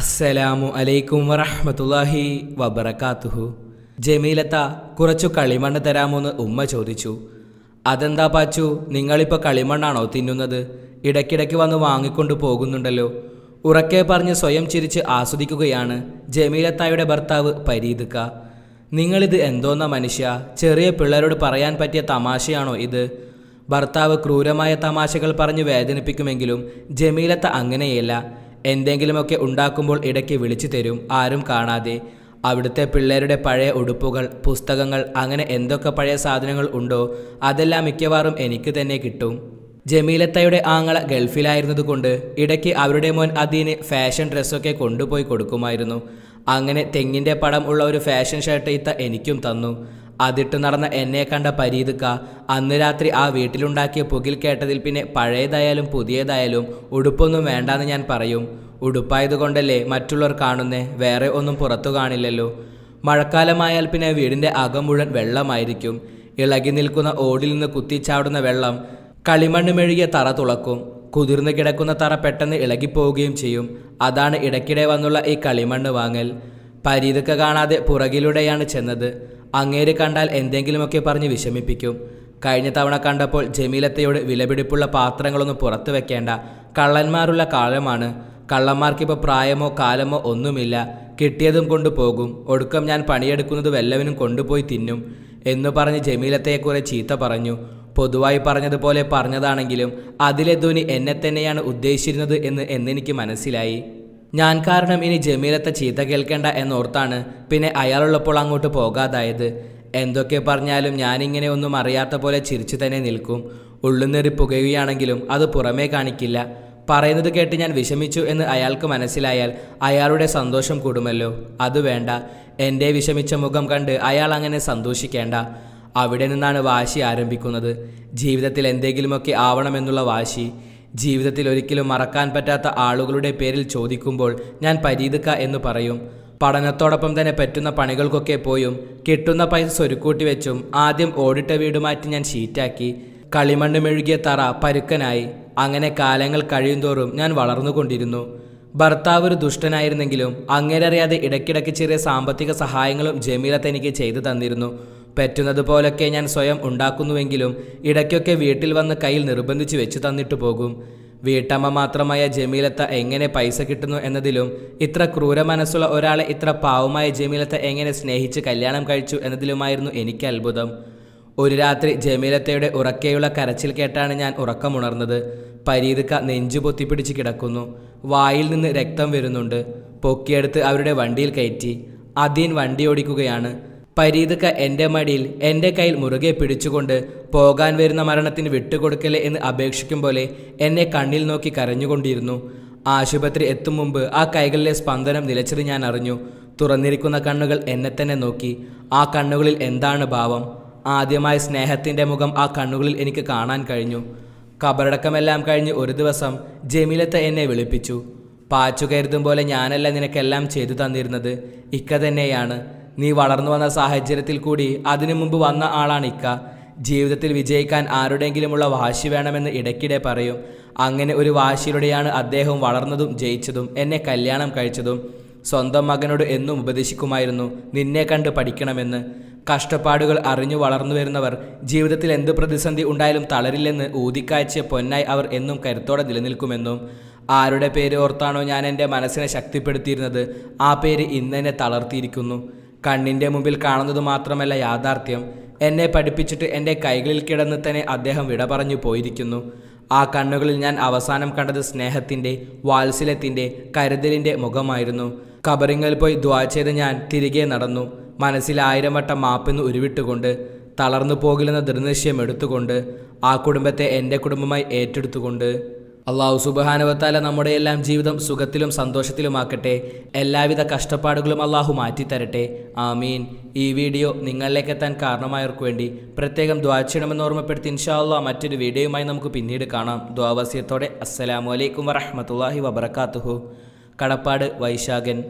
അസ്സലാമു അലൈക്കും വറഹമത്തല്ലാഹി വബറക്കാത്തുഹു ജമീലത്ത കുറച്ചു കളിമണ്ണ് തരാമോന്ന് ഉമ്മ ചോദിച്ചു അതെന്താ പാച്ചു നിങ്ങളിപ്പോൾ കളിമണ്ണാണോ തിന്നുന്നത് ഇടയ്ക്കിടയ്ക്ക് വന്ന് വാങ്ങിക്കൊണ്ട് പോകുന്നുണ്ടല്ലോ ഉറക്കെ പറഞ്ഞ് സ്വയം ചിരിച്ച് ആസ്വദിക്കുകയാണ് ജമീലത്തായുടെ ഭർത്താവ് പരീതുക്ക നിങ്ങളിത് എന്തോന്ന മനുഷ്യ ചെറിയ പിള്ളേരോട് പറയാൻ പറ്റിയ തമാശയാണോ ഇത് ഭർത്താവ് ക്രൂരമായ തമാശകൾ പറഞ്ഞ് വേദനിപ്പിക്കുമെങ്കിലും ജമീലത്ത അങ്ങനെയല്ല എന്തെങ്കിലുമൊക്കെ ഉണ്ടാക്കുമ്പോൾ ഇടയ്ക്ക് വിളിച്ചു തരും ആരും കാണാതെ അവിടുത്തെ പിള്ളേരുടെ പഴയ ഉടുപ്പുകൾ പുസ്തകങ്ങൾ അങ്ങനെ എന്തൊക്കെ പഴയ സാധനങ്ങൾ ഉണ്ടോ അതെല്ലാം മിക്കവാറും എനിക്ക് തന്നെ കിട്ടും ജമീലത്തയുടെ ആങ്ങള ഗൾഫിലായിരുന്നതുകൊണ്ട് ഇടയ്ക്ക് അവരുടെ മോൻ അതിന് ഫാഷൻ ഡ്രസ്സൊക്കെ കൊണ്ടുപോയി കൊടുക്കുമായിരുന്നു അങ്ങനെ തെങ്ങിൻ്റെ പടം ഉള്ള ഒരു ഫാഷൻ ഷർട്ട് ഇത്ത എനിക്കും തന്നു അതിട്ട് നടന്ന എന്നെ കണ്ട പരീതുക്ക അന്ന് രാത്രി ആ വീട്ടിലുണ്ടാക്കിയ പുകിൽ കേട്ടതിൽ പിന്നെ പഴയതായാലും പുതിയതായാലും ഉടുപ്പൊന്നും വേണ്ടെന്ന് ഞാൻ പറയും ഉടുപ്പായതുകൊണ്ടല്ലേ മറ്റുള്ളവർ കാണുന്നേ വേറെ ഒന്നും പുറത്തു കാണില്ലല്ലോ മഴക്കാലമായാൽ പിന്നെ വീടിൻ്റെ അകം മുഴുവൻ വെള്ളമായിരിക്കും ഇളകി നിൽക്കുന്ന ഓടിൽ നിന്ന് കുത്തിച്ചാടുന്ന വെള്ളം കളിമണ്ണ് മെഴുകിയ തറ തുളക്കും കുതിർന്നു കിടക്കുന്ന തറ പെട്ടെന്ന് ഇളകിപ്പോവുകയും ചെയ്യും അതാണ് ഇടയ്ക്കിടെ വന്നുള്ള ഈ കളിമണ്ണ് വാങ്ങൽ പരീതൊക്കെ കാണാതെ പുറകിലൂടെയാണ് ചെന്നത് അങ്ങേര് കണ്ടാൽ എന്തെങ്കിലുമൊക്കെ പറഞ്ഞ് വിഷമിപ്പിക്കും കഴിഞ്ഞ തവണ കണ്ടപ്പോൾ ജമീലത്തയോട് വിലപിടിപ്പുള്ള പാത്രങ്ങളൊന്നും പുറത്തു വെക്കേണ്ട കള്ളന്മാരുള്ള കാലമാണ് കള്ളന്മാർക്കിപ്പോൾ പ്രായമോ കാലമോ ഒന്നുമില്ല കിട്ടിയതും കൊണ്ടുപോകും ഒടുക്കം ഞാൻ പണിയെടുക്കുന്നത് വല്ലവനും കൊണ്ടുപോയി തിന്നും എന്നു പറഞ്ഞ് ജമീലത്തയെക്കുറെ ചീത്ത പറഞ്ഞു പൊതുവായി പറഞ്ഞതുപോലെ പറഞ്ഞതാണെങ്കിലും അതിലെ ധ്വനി എന്നെ തന്നെയാണ് ഉദ്ദേശിച്ചിരുന്നത് എന്ന് എന്നെനിക്ക് മനസ്സിലായി ഞാൻ കാരണം ഇനി ജമീലത്തെ ചീത്ത കേൾക്കേണ്ട എന്നോർത്താണ് പിന്നെ അയാളുള്ളപ്പോൾ അങ്ങോട്ട് പോകാതായത് എന്തൊക്കെ പറഞ്ഞാലും ഞാനിങ്ങനെ ഒന്നും അറിയാത്ത പോലെ ചിരിച്ചു തന്നെ നിൽക്കും ഉള്ളുന്നേറി പുകയുകയാണെങ്കിലും അത് പുറമേ കാണിക്കില്ല പറയുന്നത് കേട്ട് ഞാൻ വിഷമിച്ചു എന്ന് അയാൾക്ക് മനസ്സിലായാൽ അയാളുടെ സന്തോഷം കൂടുമല്ലോ അത് വേണ്ട എൻ്റെ വിഷമിച്ച മുഖം കണ്ട് അയാൾ അങ്ങനെ സന്തോഷിക്കേണ്ട അവിടെ നിന്നാണ് വാശി ആരംഭിക്കുന്നത് ജീവിതത്തിൽ എന്തെങ്കിലുമൊക്കെ ആവണമെന്നുള്ള വാശി ജീവിതത്തിൽ ഒരിക്കലും മറക്കാൻ പറ്റാത്ത ആളുകളുടെ പേരിൽ ചോദിക്കുമ്പോൾ ഞാൻ പരീതുക്ക എന്ന് പറയും പഠനത്തോടൊപ്പം തന്നെ പറ്റുന്ന പണികൾക്കൊക്കെ പോയും കിട്ടുന്ന പൈസ സ്വരുക്കൂട്ടി വെച്ചും ആദ്യം ഓടിട്ട വീട് മാറ്റി ഞാൻ ഷീറ്റാക്കി കളിമണ്ണ് മെഴുകിയ തറ പരുക്കനായി അങ്ങനെ കാലങ്ങൾ കഴിയുന്തോറും ഞാൻ വളർന്നുകൊണ്ടിരുന്നു ഭർത്താവ് ഒരു ദുഷ്ടനായിരുന്നെങ്കിലും അങ്ങേരറിയാതെ ഇടയ്ക്കിടയ്ക്ക് ചെറിയ സാമ്പത്തിക സഹായങ്ങളും ജമീല തനിക്ക് ചെയ്തു തന്നിരുന്നു പറ്റുന്നത് പോലൊക്കെ ഞാൻ സ്വയം ഉണ്ടാക്കുന്നുവെങ്കിലും ഇടയ്ക്കൊക്കെ വീട്ടിൽ വന്ന് കയ്യിൽ നിർബന്ധിച്ച് വെച്ച് തന്നിട്ട് പോകും വീട്ടമ്മ മാത്രമായ ജമീലത്ത എങ്ങനെ പൈസ കിട്ടുന്നു എന്നതിലും ഇത്ര ക്രൂര മനസ്സുള്ള ഒരാളെ ഇത്ര പാവമായ ജമീലത്ത എങ്ങനെ സ്നേഹിച്ച് കല്യാണം കഴിച്ചു എന്നതിലുമായിരുന്നു എനിക്ക് അത്ഭുതം ഒരു രാത്രി ജമീലത്തയുടെ ഉറക്കെയുള്ള കരച്ചിൽ കേട്ടാണ് ഞാൻ ഉറക്കമുണർന്നത് പരീതിക്ക നെഞ്ചു പൊത്തിപ്പിടിച്ച് കിടക്കുന്നു വായിൽ നിന്ന് രക്തം വരുന്നുണ്ട് പൊക്കിയെടുത്ത് അവരുടെ വണ്ടിയിൽ കയറ്റി അദീൻ വണ്ടി ഓടിക്കുകയാണ് പരീതക്ക എൻ്റെ മടിയിൽ എൻ്റെ കയ്യിൽ മുറുകെ പിടിച്ചുകൊണ്ട് പോകാൻ വരുന്ന മരണത്തിന് വിട്ടുകൊടുക്കലേ എന്ന് അപേക്ഷിക്കും പോലെ എന്നെ കണ്ണിൽ നോക്കി കരഞ്ഞുകൊണ്ടിരുന്നു ആശുപത്രി എത്തും മുമ്പ് ആ കൈകളിലെ സ്പന്ദനം നിലച്ചത് ഞാൻ അറിഞ്ഞു തുറന്നിരിക്കുന്ന കണ്ണുകൾ എന്നെ തന്നെ നോക്കി ആ കണ്ണുകളിൽ എന്താണ് ഭാവം ആദ്യമായി സ്നേഹത്തിൻ്റെ മുഖം ആ കണ്ണുകളിൽ എനിക്ക് കാണാൻ കഴിഞ്ഞു കബറടക്കമെല്ലാം കഴിഞ്ഞ് ഒരു ദിവസം ജമീലത്ത് എന്നെ വിളിപ്പിച്ചു പാച്ചു കരുതും പോലെ ഞാനല്ല നിനക്കെല്ലാം ചെയ്തു തന്നിരുന്നത് ഇക്ക തന്നെയാണ് നീ വളർന്നു വന്ന സാഹചര്യത്തിൽ കൂടി അതിനു മുമ്പ് വന്ന ആളാണ് ഇക്ക ജീവിതത്തിൽ വിജയിക്കാൻ ആരുടെയെങ്കിലുമുള്ള വാശി വേണമെന്ന് ഇടയ്ക്കിടെ പറയും അങ്ങനെ ഒരു വാശിയിലൂടെയാണ് അദ്ദേഹം വളർന്നതും ജയിച്ചതും എന്നെ കല്യാണം കഴിച്ചതും സ്വന്തം മകനോട് എന്നും ഉപദേശിക്കുമായിരുന്നു നിന്നെ കണ്ട് പഠിക്കണമെന്ന് കഷ്ടപ്പാടുകൾ അറിഞ്ഞു വളർന്നു വരുന്നവർ ജീവിതത്തിൽ എന്ത് പ്രതിസന്ധി ഉണ്ടായാലും തളരില്ലെന്ന് ഊതിക്കാഴ്ച പൊന്നായി അവർ എന്നും കരുത്തോടെ നിലനിൽക്കുമെന്നും ആരുടെ പേര് ഓർത്താണോ ഞാൻ എൻ്റെ മനസ്സിനെ ശക്തിപ്പെടുത്തിയിരുന്നത് ആ പേര് ഇന്നെന്നെ തളർത്തിയിരിക്കുന്നു കണ്ണിൻ്റെ മുമ്പിൽ കാണുന്നത് മാത്രമല്ല യാഥാർത്ഥ്യം എന്നെ പഠിപ്പിച്ചിട്ട് എൻ്റെ കൈകളിൽ കിടന്ന് തന്നെ അദ്ദേഹം വിട പറഞ്ഞു പോയിരിക്കുന്നു ആ കണ്ണുകളിൽ ഞാൻ അവസാനം കണ്ടത് സ്നേഹത്തിൻ്റെ വാത്സല്യത്തിൻ്റെ കരുതലിൻ്റെ മുഖമായിരുന്നു കബറിങ്ങൽ പോയി ദ്വാ ചെയ്ത് ഞാൻ തിരികെ നടന്നു മനസ്സിൽ ആയിരം വട്ടം മാപ്പെന്ന് ഉരുവിട്ടുകൊണ്ട് തളർന്നു പോകില്ലെന്ന ദൃനിശ്ചയം എടുത്തുകൊണ്ട് ആ കുടുംബത്തെ എൻ്റെ കുടുംബമായി ഏറ്റെടുത്തുകൊണ്ട് അള്ളാഹു സുബഹാനുവത്താല നമ്മുടെ എല്ലാം ജീവിതം സുഖത്തിലും സന്തോഷത്തിലുമാക്കട്ടെ എല്ലാവിധ കഷ്ടപ്പാടുകളും അള്ളാഹു മാറ്റിത്തരട്ടെ ആമീൻ ഈ വീഡിയോ നിങ്ങളിലേക്ക് എത്താൻ കാരണമായവർക്ക് വേണ്ടി പ്രത്യേകം ദ്വാ ചെയ്യണമെന്ന് ഓർമ്മപ്പെടുത്തി ഇൻഷാല്ലാ മറ്റൊരു വീഡിയോയുമായി നമുക്ക് പിന്നീട് കാണാം ദ്വാവസ്യത്തോടെ അസ്സലാമലൈക്കും വറഹമത്തല്ലാഹി വബർക്കാത്തുഹു കടപ്പാട് വൈശാഖൻ